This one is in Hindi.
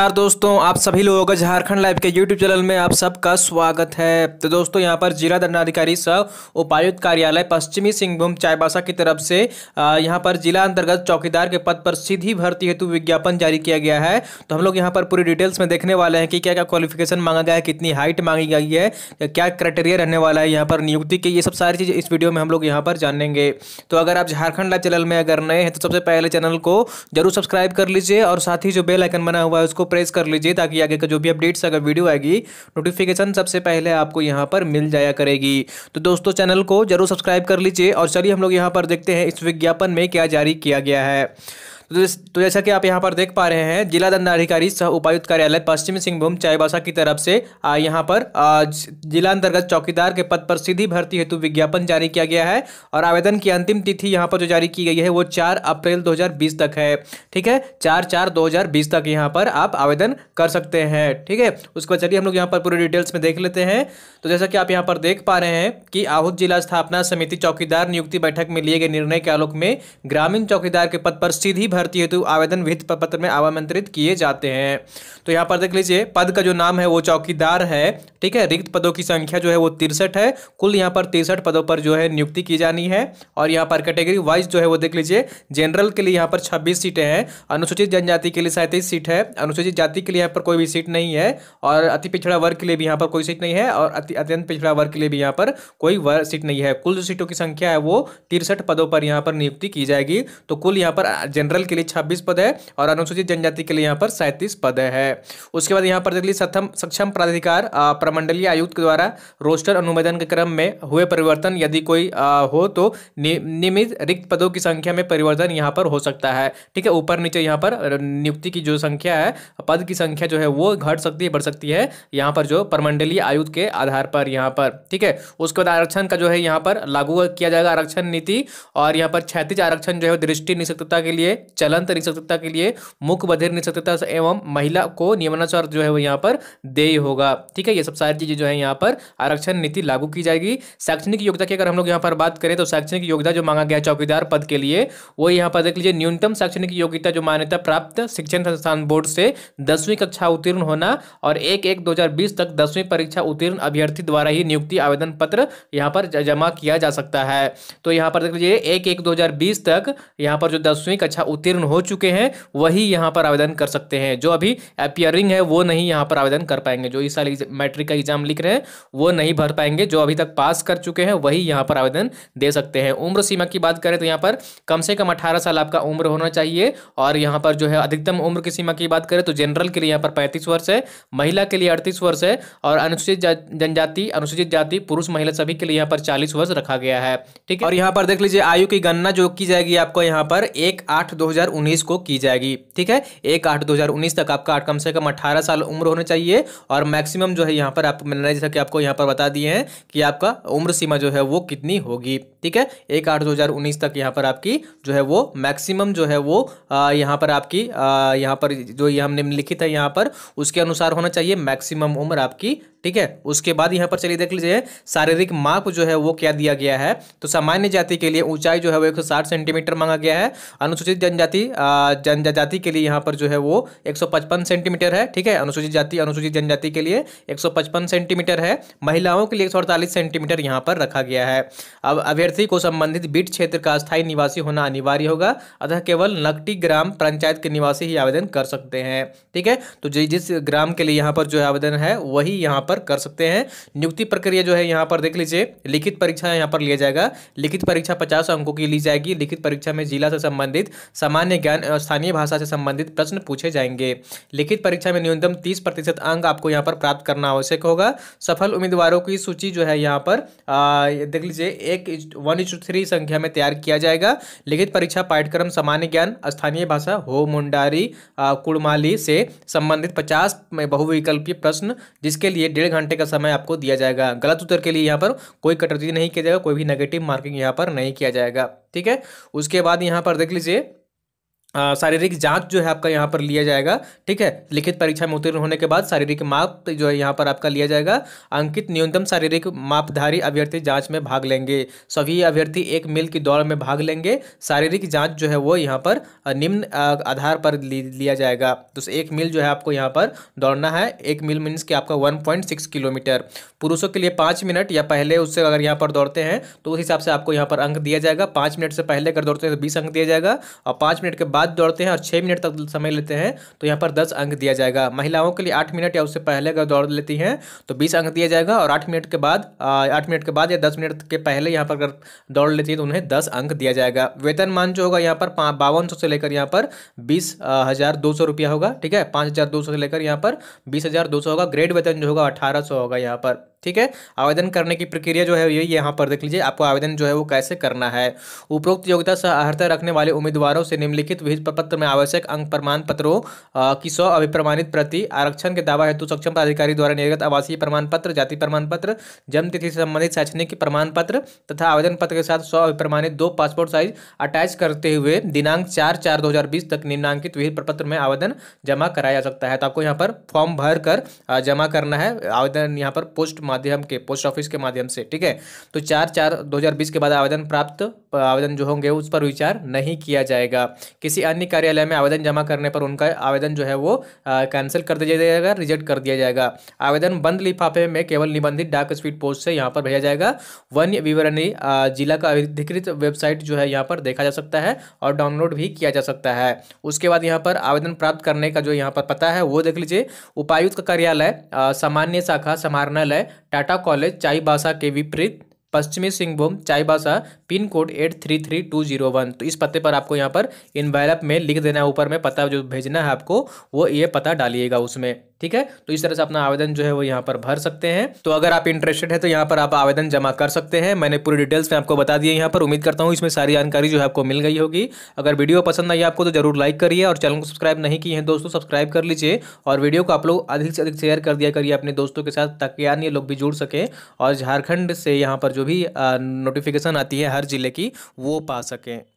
यार दोस्तों आप सभी लोगों का झारखंड लाइव के यूट्यूब चैनल में आप सबका स्वागत है तो दोस्तों यहां पर जिला दंडाधिकारी सह उपायुक्त कार्यालय पश्चिमी सिंहभूम चाईबासा की तरफ से यहां पर जिला अंतर्गत चौकीदार के पद पर सीधी भर्ती हेतु विज्ञापन जारी किया गया है तो हम लोग यहाँ पर पूरी डिटेल्स में देखने वाले हैं कि क्या क्या क्वालिफिकेशन मांगा गया है कितनी हाइट मांगी गई है क्या क्राइटेरिया रहने वाला है यहाँ पर नियुक्ति की ये सब सारी चीज़ इस वीडियो में हम लोग यहाँ पर जानेंगे तो अगर आप झारखंड लाइव चैनल में अगर नए हैं तो सबसे पहले चैनल को जरूर सब्सक्राइब कर लीजिए और साथ ही जो बेलाइकन बना हुआ है उसको को प्रेस कर लीजिए ताकि आगे का जो भी अपडेट्स अगर वीडियो आएगी नोटिफिकेशन सबसे पहले आपको यहाँ पर मिल जाया करेगी तो दोस्तों चैनल को जरूर सब्सक्राइब कर लीजिए और चलिए हम लोग यहाँ पर देखते हैं इस विज्ञापन में क्या जारी किया गया है तो, तो जैसा कि आप यहाँ पर देख पा रहे हैं जिला दंडाधिकारी सह उपायुक्त कार्यालय पश्चिमी सिंहभूम चाईबासा की तरफ से यहाँ पर जिला अंतर्गत चौकीदार के पद पर सीधी भर्ती हेतु विज्ञापन जारी किया गया है और आवेदन की अंतिम तिथि यहाँ पर जो जारी की गई है वो चार अप्रैल दो तक है ठीक है चार चार दो तक यहाँ पर आप आवेदन कर सकते हैं ठीक है उसके बाद चलिए हम लोग यहाँ पर पूरी डिटेल्स में देख लेते हैं तो जैसा कि आप यहाँ पर देख पा रहे हैं कि आहूत जिला स्थापना समिति चौकीदार नियुक्ति बैठक में लिए गए निर्णय के आलोक में ग्रामीण चौकीदार के पद पर सीधी भर्ती हेतु आवेदन विहित पत्र में आमंत्रित किए जाते हैं तो यहाँ पर देख लीजिए पद का जो नाम है वो चौकीदार है ठीक है रिक्त पदों की संख्या जो है वो तिरसठ है कुल यहाँ पर तिरसठ पदों पर जो है नियुक्ति की जानी है और यहाँ पर कैटेगरी वाइज जो है वो देख लीजिए जनरल के लिए यहाँ पर छब्बीस सीटें हैं अनुसूचित जनजाति के लिए सैंतीस सीट है अनुसूचित जाति के लिए यहाँ पर कोई भी सीट नहीं है और अति पिछड़ा वर्ग के लिए भी यहाँ पर कोई सीट नहीं है और अत्यंत पिछड़ा वर्ग के लिए भी यहाँ पर कोई सीट नहीं है कुल जो सीटों की संख्या है वो तिरसठ पदों पर यहाँ पर नियुक्ति की जाएगी तो कुल यहाँ पर जनरल मंडल के लिए छब्बीस पद है और अनुसूचित जनजाति के लिए यहाँ पर सैंतीस पद है उसके बाद यहाँ पर देख लीजिए सक्षम प्राधिकार प्रमंडलीय आयुक्त के द्वारा रोस्टर अनुमोदन के क्रम में हुए परिवर्तन यदि कोई हो तो नियमित रिक्त पदों की संख्या में परिवर्तन यहाँ पर हो सकता है ठीक है ऊपर नीचे यहाँ पर नियुक्ति की जो संख्या है पद की संख्या जो है वो घट सकती है बढ़ सकती है यहाँ पर जो परमंडलीय आयुक्त के आधार पर यहाँ पर ठीक है उसके बाद आरक्षण का जो है यहाँ पर लागू किया जाएगा आरक्षण नीति और यहाँ पर क्षैतिज आरक्षण जो है दृष्टि निशक्तता के लिए चलंत तो निशक्तता के लिए मुख्य बधिर निशक्तता एवं महिला को नियमानुसार जो है वो यहाँ पर देय होगा ठीक है ये सब सारी चीज़ें जो है यहाँ पर आरक्षण नीति लागू की जाएगी शैक्षणिक योग्यता की अगर हम लोग यहाँ पर बात करें तो शैक्षणिक योग्यता जो मांगा गया चौकीदार पद के लिए वो यहाँ पर देख लीजिए न्यूनतम शैक्षणिक योग्यता जो मान्यता प्राप्त शिक्षण संस्थान बोर्ड से दसवीं कक्षा उत्तीर्ण होना और एक एक दो तक दसवीं परीक्षा उत्तीर्ण अभ्यर्थी द्वारा ही नियुक्ति आवेदन पत्र यहाँ पर जमा किया जा सकता है तो यहाँ पर देख लीजिए एक एक दो तक यहाँ पर जो दसवीं कक्षा उत्तीर्ण हो चुके हैं वही यहाँ पर आवेदन कर सकते हैं जो अभी अपियरिंग है वो नहीं यहाँ पर आवेदन कर पाएंगे जो इस साल मैट्रिक का एग्जाम लिख रहे हैं वो नहीं भर पाएंगे जो अभी तक पास कर चुके हैं वही यहाँ पर आवेदन दे सकते हैं उम्र सीमा की बात करें तो यहाँ पर कम से कम अठारह साल आपका उम्र होना चाहिए और यहाँ पर जो है अधिकतम उम्र की सीमा की बात करें तो जनरल के लिए यहाँ पर पैंतीस वर्ष है महिला के लिए अड़तीस वर्ष है और अनुसूचित जनजाति अनुसूचित जाति पुरुष महिला सभी के लिए यहाँ पर चालीस वर्ष रखा गया है ठीक है और यहाँ पर देख लीजिए आयु की गणना जो की जाएगी आपको यहाँ पर एक आठ दो 2019 को की जाएगी ठीक है एक आठ 2019 तक आपका कम से कम 18 साल उम्र होना चाहिए और मैक्सिमम जो है यहाँ पर आप मैंने जैसा कि आपको यहाँ पर बता दिए हैं कि आपका उम्र सीमा जो है वो कितनी होगी ठीक है एक आठ दो तक यहाँ पर आपकी जो है वो मैक्सिमम जो है वो यहाँ पर आपकी यहाँ पर जो हमने लिखित है यहाँ पर उसके अनुसार होना चाहिए मैक्सिमम उम्र आपकी ठीक है उसके बाद यहाँ पर चलिए देख लीजिए शारीरिक माप जो है वो क्या दिया गया है तो सामान्य जाति के लिए ऊंचाई जो है वो 160 सेंटीमीटर मांगा गया है अनुसूचित जनजाति जनजाति के लिए यहाँ पर जो है वो 155 सेंटीमीटर है ठीक है अनुसूचित जाति अनुसूचित जनजाति के लिए 155 सेंटीमीटर है महिलाओं के लिए एक सेंटीमीटर यहाँ पर रखा गया है अब अभ्यर्थी को संबंधित बीट क्षेत्र का स्थायी निवासी होना अनिवार्य होगा अतः केवल नकटी ग्राम पंचायत के निवासी ही आवेदन कर सकते हैं ठीक है तो जिस ग्राम के लिए यहाँ पर जो आवेदन है वही यहाँ पर पर कर सकते हैं नियुक्ति प्रक्रिया जो है यहाँ पर देख लीजिए लिखित परीक्षा यहाँ पर लिया जाएगा लिखित परीक्षा पचास अंकों की ली जाएगी लिखित परीक्षा में जिला से संबंधित सामान्य ज्ञान स्थानीय भाषा से संबंधित प्रश्न पूछे जाएंगे लिखित परीक्षा में न्यूनतम तीस प्रतिशत अंक आपको यहाँ पर प्राप्त करना आवश्यक होगा सफल उम्मीदवारों की सूची जो है यहाँ पर देख लीजिए एक वन संख्या में तैयार किया जाएगा लिखित परीक्षा पाठ्यक्रम सामान्य ज्ञान स्थानीय भाषा हो मुंडारी कुड़माली से संबंधित पचास में बहुविकल्पीय प्रश्न जिसके लिए डेढ़ घंटे का समय आपको दिया जाएगा गलत उत्तर के लिए यहाँ पर कोई कटौती नहीं किया जाएगा कोई भी नेगेटिव मार्किंग यहाँ पर नहीं किया जाएगा ठीक है उसके बाद यहाँ पर देख लीजिए शारीरिक जांच जो है आपका यहाँ पर लिया जाएगा ठीक है लिखित परीक्षा में उत्तीर्ण होने के बाद शारीरिक माप जो है यहाँ पर आपका लिया जाएगा अंकित न्यूनतम शारीरिक मापधारी अभ्यर्थी जांच में भाग लेंगे सभी अभ्यर्थी एक मील की दौड़ में भाग लेंगे शारीरिक जांच जो है वो यहाँ पर निम्न आधार पर लिया जाएगा तो एक मील जो है आपको यहाँ पर दौड़ना है एक मील मीन्स कि आपका वन किलोमीटर पुरुषों के लिए पाँच मिनट या पहले उससे अगर यहाँ पर दौड़ते हैं तो उस हिसाब से आपको यहाँ पर अंक दिया जाएगा पाँच मिनट से पहले अगर दौड़ते हैं तो बीस अंक दिया जाएगा और पाँच मिनट के बाद बाद दौड़ते हैं और छः मिनट तक समय लेते हैं तो यहाँ पर दस अंक दिया जाएगा महिलाओं के लिए आठ मिनट या उससे पहले अगर दौड़ लेती हैं तो बीस अंक दिया जाएगा और आठ मिनट के बाद आठ मिनट के बाद या दस मिनट के पहले यहाँ पर अगर दौड़ लेती है तो उन्हें दस अंक दिया जाएगा वेतनमान जो होगा यहाँ पर बावन से लेकर यहाँ पर बीस हज़ार रुपया होगा ठीक है पाँच से लेकर यहाँ पर बीस होगा ग्रेड वेतन जो होगा अठारह होगा यहाँ पर ठीक है आवेदन करने की प्रक्रिया जो है ये यहाँ पर देख लीजिए आपको आवेदन जो है वो कैसे करना है उपरोक्त योग्यता से अर्हता रखने वाले उम्मीदवारों से निम्नलिखित विहित पत्र में आवश्यक अंक प्रमाण पत्रों की स्व अभिप्रमाणित प्रति आरक्षण के दावा हेतु सक्षम प्राधिकारी द्वारा निर्गत आवासीय प्रमाण पत्र जाति प्रमाण पत्र जन्मतिथि से संबंधित शैक्षणिक प्रमाण पत्र तथा आवेदन पत्र के साथ स्व अभिप्रमाणित दो पासपोर्ट साइज अटैच करते हुए दिनांक चार चार दो तक निम्नांकित विहित प्रपत्र में आवेदन जमा कराया जा सकता है तो आपको यहाँ पर फॉर्म भर कर जमा करना है आवेदन यहाँ पर पोस्ट माध्यम के पोस्ट ऑफिस के माध्यम से ठीक है तो चार चार 2020 के बाद आवेदन प्राप्त आवेदन जो होंगे उस पर विचार नहीं किया जाएगा किसी अन्य कार्यालय में आवेदन जमा करने पर उनका आवेदन जो है वो कैंसिल कर दिया जाएगा रिजेक्ट कर दिया जाएगा आवेदन बंद लिफाफे में केवल निबंधित डाक स्पीड पोस्ट से यहाँ पर भेजा जाएगा वन्य विवरणी जिला का अधिकृत वेबसाइट जो है यहाँ पर देखा जा सकता है और डाउनलोड भी किया जा सकता है उसके बाद यहाँ पर आवेदन प्राप्त करने का जो यहाँ पर पता है वो देख लीजिए उपायुक्त का कार्यालय सामान्य शाखा समारणालय टाटा कॉलेज चाईबासा के विपरीत पश्चिमी Singhbhum Chaibasa pin code eight three three two zero one तो इस पते पर आपको यहाँ पर इन्वेलप में लिख देना है ऊपर में पता जो भेजना है आपको वो ये पता डालिएगा उसमें ठीक है तो इस तरह से अपना आवेदन जो है वो यहाँ पर भर सकते हैं तो अगर आप इंटरेस्टेड है तो यहाँ पर आप आवेदन जमा कर सकते हैं मैंने पूरी डिटेल्स में आपको बता दिया यहाँ पर उम्मीद करता हूँ इसमें सारी जानकारी जो है आपको मिल गई होगी अगर वीडियो पसंद आई आपको तो जरूर लाइक करिए और चैनल को सब्सक्राइब नहीं किए हैं दोस्तों सब्सक्राइब कर लीजिए और वीडियो को आप लोग अधिक से अधिक शेयर कर दिया करिए अपने दोस्तों के साथ ताकि अन्य लोग भी जुड़ सकें और झारखंड से यहाँ पर जो भी नोटिफिकेशन आती है हर जिले की वो पा सकें